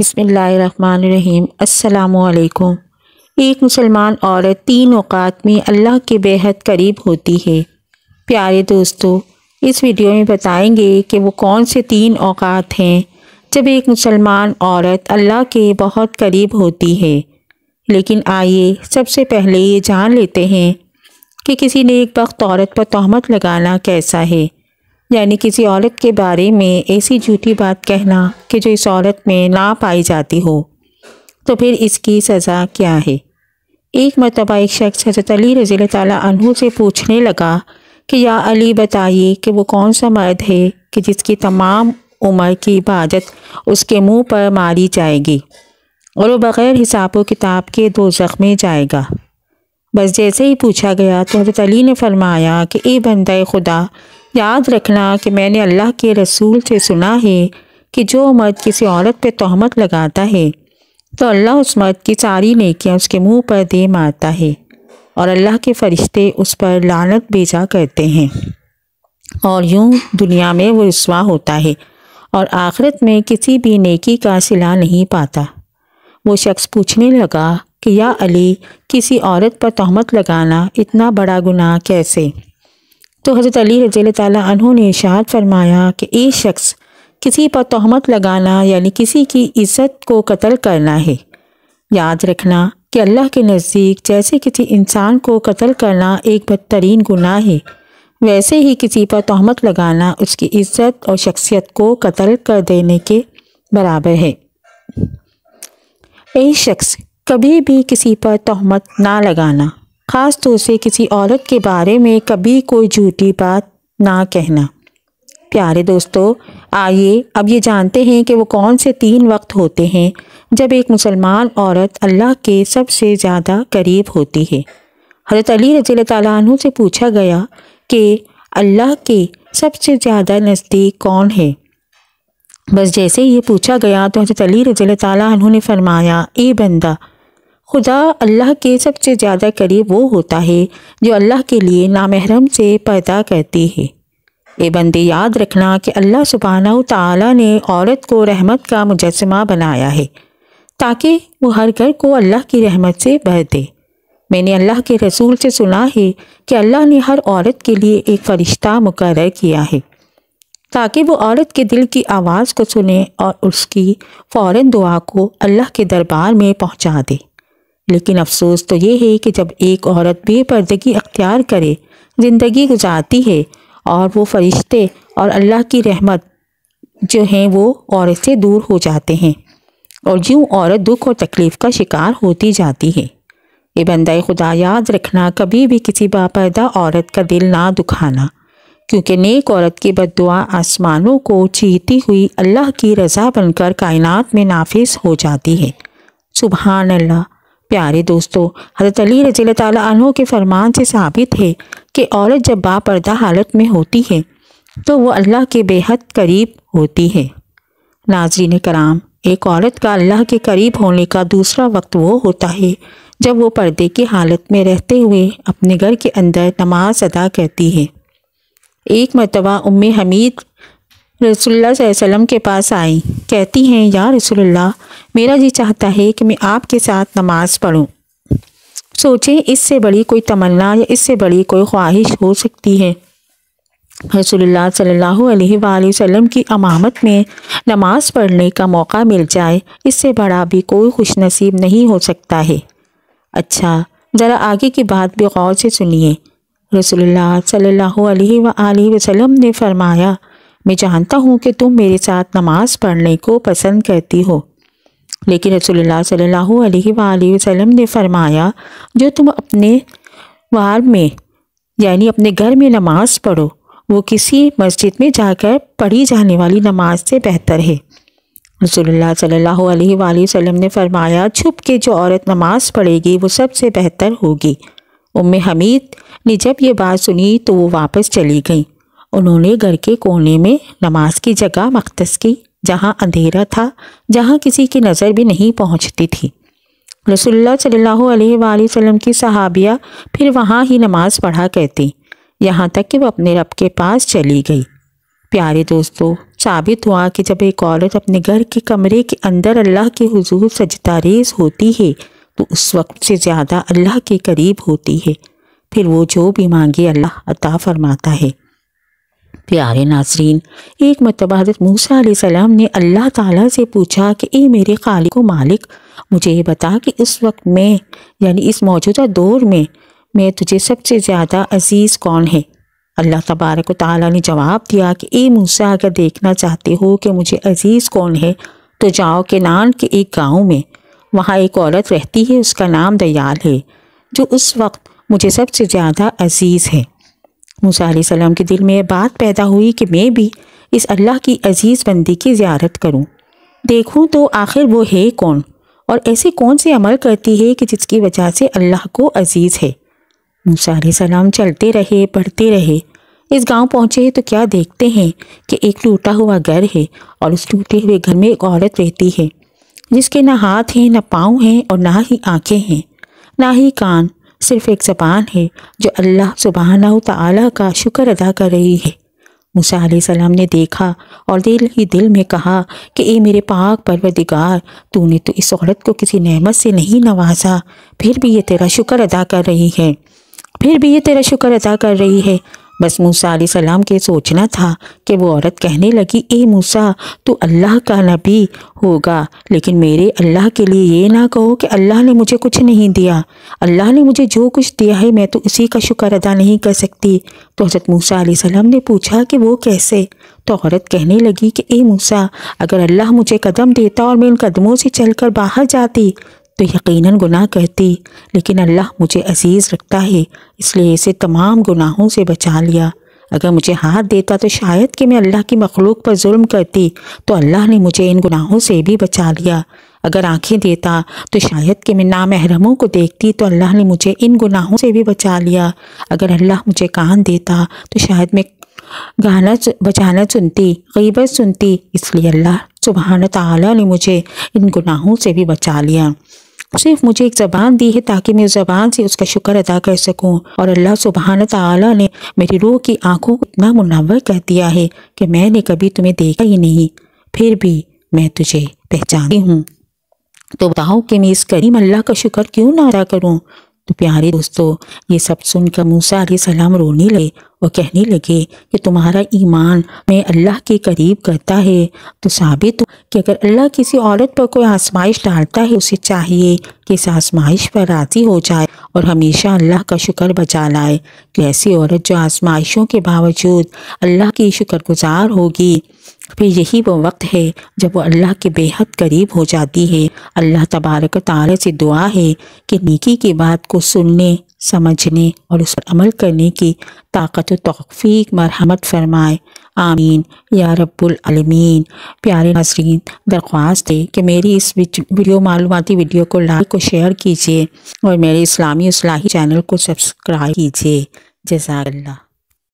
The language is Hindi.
बसमीम असलकुम एक मुसलमान औरत तीन अवात में अल्लाह के बेहद करीब होती है प्यारे दोस्तों इस वीडियो में बताएंगे कि वो कौन से तीन अवात हैं जब एक मुसलमान औरत अल्लाह के बहुत करीब होती है लेकिन आइए सबसे पहले ये जान लेते हैं कि किसी ने एक वक्त औरत पर तहमत लगाना कैसा है यानी किसी औरत के बारे में ऐसी झूठी बात कहना कि जो इस औरत में ना पाई जाती हो तो फिर इसकी सज़ा क्या है एक मरतबा एक शख्स हजरत अली रज़ी तहु से पूछने लगा कि या अली बताइए कि वो कौन सा मर्द है कि जिसकी तमाम उम्र की इबादत उसके मुंह पर मारी जाएगी और वो बग़ैर हिसाब व किताब के दो में जाएगा बस जैसे ही पूछा गया तो हजरत अली ने फरमाया कि ए बंदा खुदा याद रखना कि मैंने अल्लाह के रसूल से सुना है कि जो मर्द किसी औरत पे तहमत लगाता है तो अल्लाह उस मर्द की सारी नकियाँ उसके मुंह पर दे मारता है और अल्लाह के फरिश्ते उस पर लानत भेजा करते हैं और यूं दुनिया में वो रसवा होता है और आखिरत में किसी भी नेकी का सिला नहीं पाता वो शख्स पूछने लगा कि या अली किसी औरत पर तहमत लगाना इतना बड़ा गुनाह कैसे तो हज़रत अली रजील तु ने इशाद फरमाया कि ये शख्स किसी पर तहमत लगाना यानी किसी की इज्जत को कत्ल करना है याद रखना कि अल्लाह के नज़दीक जैसे किसी इंसान को कत्ल करना एक बदतरीन गुनाह है वैसे ही किसी पर तहमत लगाना उसकी इज्जत और शख्सियत को कत्ल कर देने के बराबर है ये शख्स कभी भी किसी पर तहमत ना लगाना ख़ास तौर से किसी औरत के बारे में कभी कोई झूठी बात ना कहना प्यारे दोस्तों आइए अब ये जानते हैं कि वो कौन से तीन वक्त होते हैं जब एक मुसलमान औरत अल्लाह के सबसे ज़्यादा करीब होती है हजरत अली रजील तु से पूछा गया कि अल्लाह के सबसे ज़्यादा नज़दीक कौन है बस जैसे ये पूछा गया तो हजरत अली रजील तु ने फरमाया ए बंदा खुदा अल्लाह के सबसे ज़्यादा करीब वो होता है जो अल्लाह के लिए नामहरम से पैदा करती है ये बंदे याद रखना कि अल्लाह सुबहाना ताला ने औरत को रहमत का मुजस्मा बनाया है ताकि वो हर घर को अल्लाह की रहमत से बह दे मैंने अल्लाह के रसूल से सुना है कि अल्लाह ने हर औरत के लिए एक फ़रिश्ता मुकर किया है ताकि वो औरत के दिल की आवाज़ को सुने और उसकी फ़ौर दुआ को अल्लाह के दरबार में पहुँचा दे लेकिन अफसोस तो ये है कि जब एक औरत बेपर्दगी अख्तियार करे ज़िंदगी गुजारती है और वो फरिश्ते और अल्लाह की रहमत जो हैं वो औरत से दूर हो जाते हैं और यूँ औरत दुख और तकलीफ़ का शिकार होती जाती है ये बंदा खुदा याद रखना कभी भी किसी बापर्दा औरत का दिल ना दुखाना क्योंकि नेक औरत की बदुआ आसमानों को चीती हुई अल्लाह की रज़ा बनकर कायनात में नाफिस हो जाती है सुबहान अल्लाह प्यारे दोस्तों हजरत अली रजील तु के फरमान से साबित है कि औरत जब बापर्दा हालत में होती है तो वो अल्लाह के बेहद करीब होती है नाजरीन कराम एक औरत का अल्लाह के करीब होने का दूसरा वक्त वो होता है जब वो पर्दे की हालत में रहते हुए अपने घर के अंदर नमाज अदा करती है एक मरतबा उम्मी हमीद रसोल्ला वसम के पास आई कहती हैं या रसोल्ला मेरा जी चाहता है कि मैं आपके साथ नमाज़ पढ़ूँ सोचें इससे बड़ी कोई तमन्ना या इससे बड़ी कोई ख्वाहिश हो सकती है रसोल्ला सल्लल्लाहु अलैहि की अमामत में नमाज़ पढ़ने का मौका मिल जाए इससे बड़ा भी कोई खुश नसीब नहीं हो सकता है अच्छा ज़रा आगे की बात भी गौर से सुनिए रसोल्ला सल्ला वसलम ने फरमाया मैं जानता हूँ कि तुम मेरे साथ नमाज पढ़ने को पसंद करती हो लेकिन रसोल्ला सल्ला अलैहि ने फरमाया जो तुम अपने वार में यानी अपने घर में नमाज पढ़ो वो किसी मस्जिद में जाकर पढ़ी जाने वाली नमाज से बेहतर है रसोल्ला सल्लल्लाहु ने फरमाया छुप के जो औरत नमाज पढ़ेगी वो सबसे बेहतर होगी उम हमीद ने जब ये बात सुनी तो वो वापस चली गई उन्होंने घर के कोने में नमाज की जगह मख्तस की जहाँ अंधेरा था जहाँ किसी की नज़र भी नहीं पहुँचती थी रसुल्ला सल्लल्लाहु अलैहि वसल्लम की सहाबिया फिर वहाँ ही नमाज़ पढ़ा करती यहाँ तक कि वह अपने रब के पास चली गई प्यारे दोस्तों साबित हुआ कि जब एक औरत अपने घर के कमरे के अंदर अल्लाह के हुजूर सजदारेज होती है तो उस वक्त से ज़्यादा अल्लाह के करीब होती है फिर वो जो भी मांगे अल्लाह अता फरमाता है प्यारे नाजरीन एक मरतबा हज़रत मूसा सलाम ने अल्लाह ताला से पूछा कि ए मेरे खालिक को मालिक मुझे ये बता कि इस वक्त में यानी इस मौजूदा दौर में मैं तुझे सबसे ज़्यादा अजीज़ कौन है अल्लाह तबारक ताली ने जवाब दिया कि ए मूसा अगर देखना चाहते हो कि मुझे अजीज़ कौन है तो जाओ के नान के एक गाँव में वहाँ एक औरत रहती है उसका नाम दयाल है जो उस वक्त मुझे सबसे ज़्यादा अजीज़ है मूसा सलाम के दिल में यह बात पैदा हुई कि मैं भी इस अल्लाह की अजीज़ बंदी की ज़्यारत करूं। देखूं तो आखिर वो है कौन और ऐसे कौन से अमल करती है कि जिसकी वजह से अल्लाह को अजीज़ है मूसा सलाम चलते रहे पढ़ते रहे इस गांव पहुंचे तो क्या देखते हैं कि एक टूटा हुआ घर है और उस टूटे हुए घर में एक औरत रहती है जिसके ना हाथ हैं ना पाँव हैं और ना ही आँखें हैं ना ही कान सिर्फ एक ज़बान है जो अल्लाह सुबहाना तला का शुक्र अदा कर रही है मूसा सलाम ने देखा और दिल ही दिल में कहा कि ए मेरे पाक परवरदिगार तूने तो इस औरत को किसी नेमत से नहीं नवाजा फिर भी ये तेरा शुक्र अदा कर रही है फिर भी ये तेरा शुक्र अदा कर रही है बस मूसा सलाम के सोचना था कि वो औरत कहने लगी ए मूसा तू अल्लाह का नबी होगा लेकिन मेरे अल्लाह के लिए ये ना कहो कि अल्लाह ने मुझे कुछ नहीं दिया अल्लाह ने मुझे जो कुछ दिया है मैं तो उसी का शुक्र अदा नहीं कर सकती तो हज़रत मूसा सलाम ने पूछा कि वो कैसे तो औरत कहने लगी कि ए मूसा अगर अल्लाह मुझे कदम देता और मैं उन कदमों से चलकर बाहर जाती तो यकीनन गुनाह करती लेकिन अल्लाह मुझे अजीज़ रखता है इसलिए इसे तमाम गुनाहों से बचा लिया अगर मुझे हाथ देता तो शायद कि मैं अल्लाह की मखलूक पर जुल्म करती तो अल्लाह ने मुझे इन गुनाहों से भी बचा लिया अगर आंखें देता तो शायद कि मैं नामहरमों को देखती तो अल्लाह ने मुझे इन गुनाहों से भी बचा लिया अगर अल्लाह मुझे कान देता तो शायद मैं गाना बजाना सुनती गीबत सुनती इसलिए अल्लाह सुबहान तला ने मुझे इन गुनाहों से भी बचा लिया सिर्फ मुझे एक जबान दी है ताकि मैं उस जबान से उसका शुक्र अदा कर सकूं और अल्लाह सुबहान तला ने मेरी रूह की आंखों को इतना मुनवर कर दिया है कि मैंने कभी तुम्हें देखा ही नहीं फिर भी मैं तुझे पहचानती हूँ तो बताओ कि मैं इस करीम अल्लाह का शुक्र क्यों ना अदा करूँ तो प्यारे दोस्तों ये सब सुनकर मूसा सलाम रोने लगे और कहने लगे कि तुम्हारा ईमान मैं अल्लाह के करीब करता है तो साबित कि अगर अल्लाह किसी औरत पर कोई आजमाइश डालता है उसे चाहिए कि इस आजमाइश पर राज़ी हो जाए और हमेशा अल्लाह का शुक्र बचा लाए कि तो ऐसी औरत जो आजमाइशों के बावजूद अल्लाह की शुक्रगुजार होगी फिर यही वो वक्त है जब वो अल्लाह के बेहद करीब हो जाती है अल्लाह तबारक तारे से दुआ है कि निकी की बात को सुनने समझने और उस पर अमल करने की ताकत तौफीक मरहमत फरमाए आमीन या रब्बुलमीन प्यारे नसरीन दरख्वास्त है कि मेरी इस वीडियो मालूमती वीडियो को लाइक और शेयर कीजिए और मेरे इस्लामी असलाही चैनल को सब्सक्राइब कीजिए जजाकल्ला